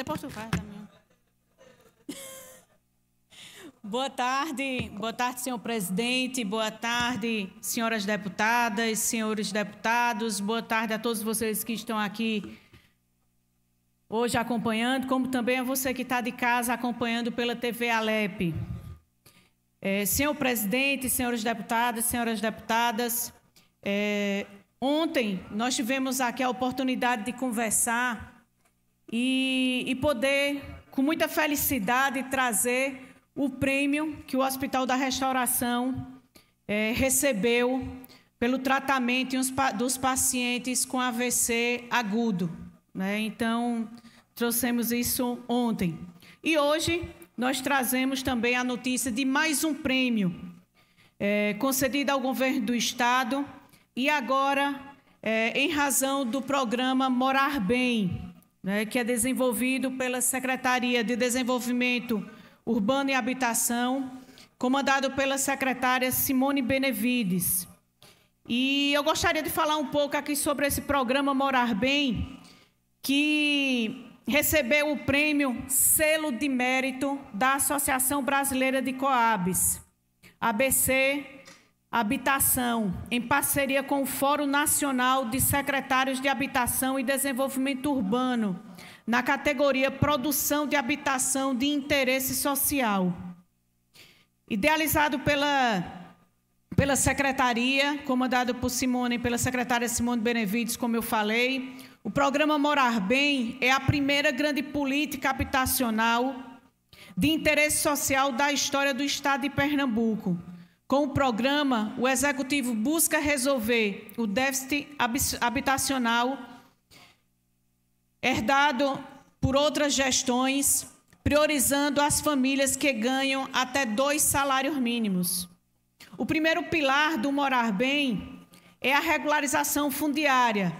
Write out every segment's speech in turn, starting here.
Até posso também. Boa tarde, boa tarde, senhor presidente, boa tarde, senhoras deputadas, senhores deputados, boa tarde a todos vocês que estão aqui hoje acompanhando, como também a você que está de casa acompanhando pela TV Alep. É, senhor presidente, senhores deputados, senhoras deputadas, é, ontem nós tivemos aqui a oportunidade de conversar e, e poder, com muita felicidade, trazer o prêmio que o Hospital da Restauração é, recebeu pelo tratamento dos pacientes com AVC agudo. Né? Então, trouxemos isso ontem. E hoje nós trazemos também a notícia de mais um prêmio é, concedido ao governo do Estado e agora é, em razão do programa Morar Bem, né, que é desenvolvido pela Secretaria de Desenvolvimento Urbano e Habitação, comandado pela secretária Simone Benevides. E eu gostaria de falar um pouco aqui sobre esse programa Morar Bem, que recebeu o prêmio Selo de Mérito da Associação Brasileira de Coabs, ABC Habitação, em parceria com o Fórum Nacional de Secretários de Habitação e Desenvolvimento Urbano, na categoria Produção de Habitação de Interesse Social. Idealizado pela, pela Secretaria, comandado por Simone, pela secretária Simone Benevides, como eu falei, o programa Morar Bem é a primeira grande política habitacional de interesse social da história do Estado de Pernambuco com o programa, o executivo busca resolver o déficit habitacional herdado por outras gestões, priorizando as famílias que ganham até dois salários mínimos. O primeiro pilar do morar bem é a regularização fundiária.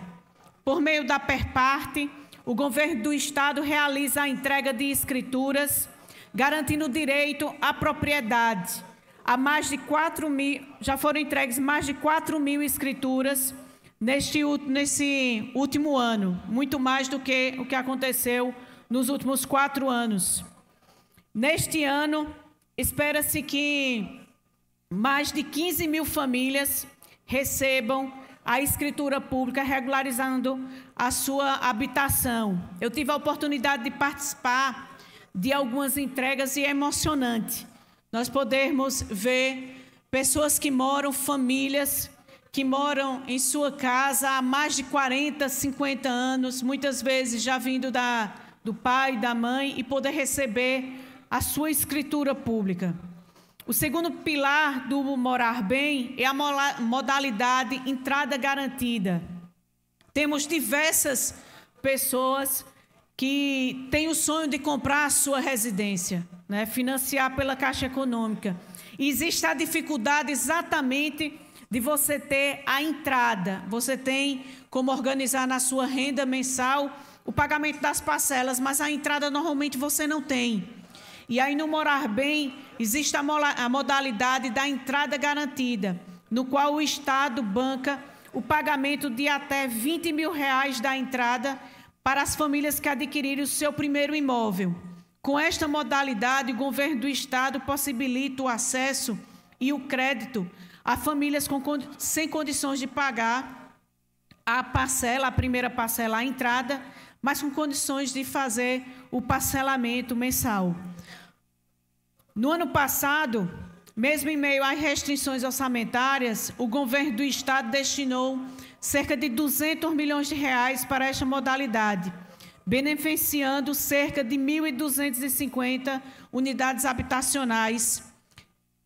Por meio da perparte, o governo do estado realiza a entrega de escrituras, garantindo o direito à propriedade Há mais de 4 mil, já foram entregues mais de 4 mil escrituras neste, nesse último ano, muito mais do que o que aconteceu nos últimos quatro anos. Neste ano, espera-se que mais de 15 mil famílias recebam a escritura pública regularizando a sua habitação. Eu tive a oportunidade de participar de algumas entregas e é emocionante. Nós podemos ver pessoas que moram, famílias que moram em sua casa há mais de 40, 50 anos, muitas vezes já vindo da, do pai, da mãe, e poder receber a sua escritura pública. O segundo pilar do morar bem é a modalidade entrada garantida. Temos diversas pessoas que tem o sonho de comprar a sua residência, né, financiar pela Caixa Econômica. E existe a dificuldade exatamente de você ter a entrada. Você tem como organizar na sua renda mensal o pagamento das parcelas, mas a entrada normalmente você não tem. E aí no morar bem existe a, a modalidade da entrada garantida, no qual o Estado banca o pagamento de até 20 mil reais da entrada para as famílias que adquirirem o seu primeiro imóvel. Com esta modalidade, o governo do estado possibilita o acesso e o crédito a famílias com, sem condições de pagar a parcela, a primeira parcela, a entrada, mas com condições de fazer o parcelamento mensal. No ano passado, mesmo em meio às restrições orçamentárias, o governo do estado destinou cerca de 200 milhões de reais para esta modalidade, beneficiando cerca de 1.250 unidades habitacionais.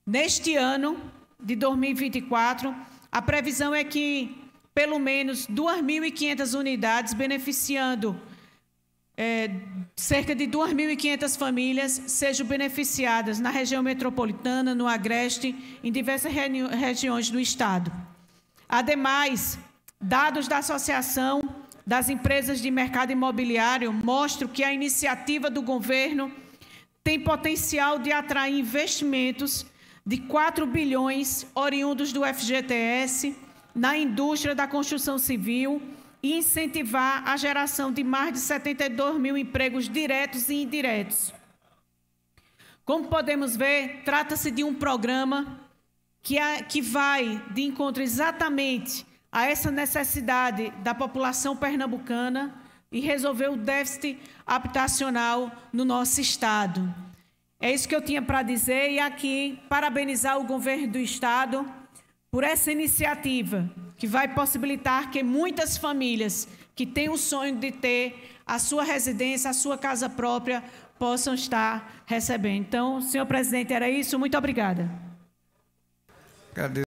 Neste ano de 2024, a previsão é que pelo menos 2.500 unidades beneficiando é, cerca de 2.500 famílias sejam beneficiadas na região metropolitana, no Agreste, em diversas regi regiões do Estado. Ademais, dados da Associação das Empresas de Mercado Imobiliário mostram que a iniciativa do governo tem potencial de atrair investimentos de 4 bilhões oriundos do FGTS na indústria da construção civil, e incentivar a geração de mais de 72 mil empregos diretos e indiretos. Como podemos ver, trata-se de um programa que, é, que vai de encontro exatamente a essa necessidade da população pernambucana e resolver o déficit habitacional no nosso Estado. É isso que eu tinha para dizer e aqui parabenizar o governo do Estado por essa iniciativa que vai possibilitar que muitas famílias que têm o sonho de ter a sua residência, a sua casa própria, possam estar recebendo. Então, senhor presidente, era isso. Muito obrigada.